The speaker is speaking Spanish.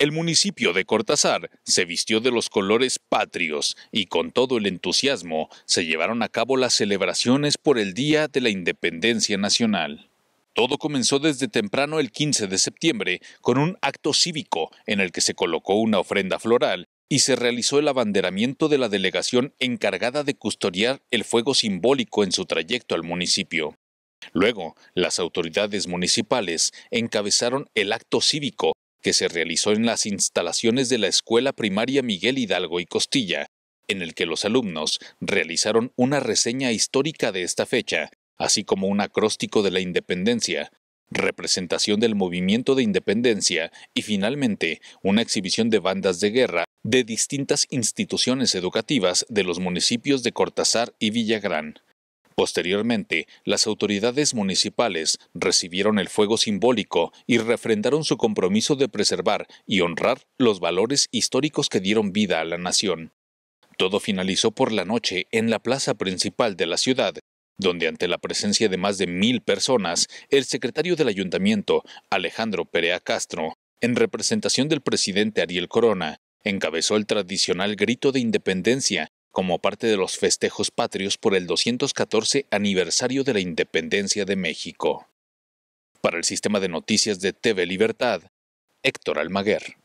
El municipio de Cortázar se vistió de los colores patrios y con todo el entusiasmo se llevaron a cabo las celebraciones por el Día de la Independencia Nacional. Todo comenzó desde temprano el 15 de septiembre con un acto cívico en el que se colocó una ofrenda floral y se realizó el abanderamiento de la delegación encargada de custodiar el fuego simbólico en su trayecto al municipio. Luego, las autoridades municipales encabezaron el acto cívico que se realizó en las instalaciones de la Escuela Primaria Miguel Hidalgo y Costilla, en el que los alumnos realizaron una reseña histórica de esta fecha, así como un acróstico de la independencia, representación del movimiento de independencia y finalmente una exhibición de bandas de guerra de distintas instituciones educativas de los municipios de Cortázar y Villagrán. Posteriormente, las autoridades municipales recibieron el fuego simbólico y refrendaron su compromiso de preservar y honrar los valores históricos que dieron vida a la nación. Todo finalizó por la noche en la plaza principal de la ciudad, donde ante la presencia de más de mil personas, el secretario del ayuntamiento, Alejandro Perea Castro, en representación del presidente Ariel Corona, encabezó el tradicional grito de independencia como parte de los festejos patrios por el 214 aniversario de la independencia de México. Para el sistema de noticias de TV Libertad, Héctor Almaguer.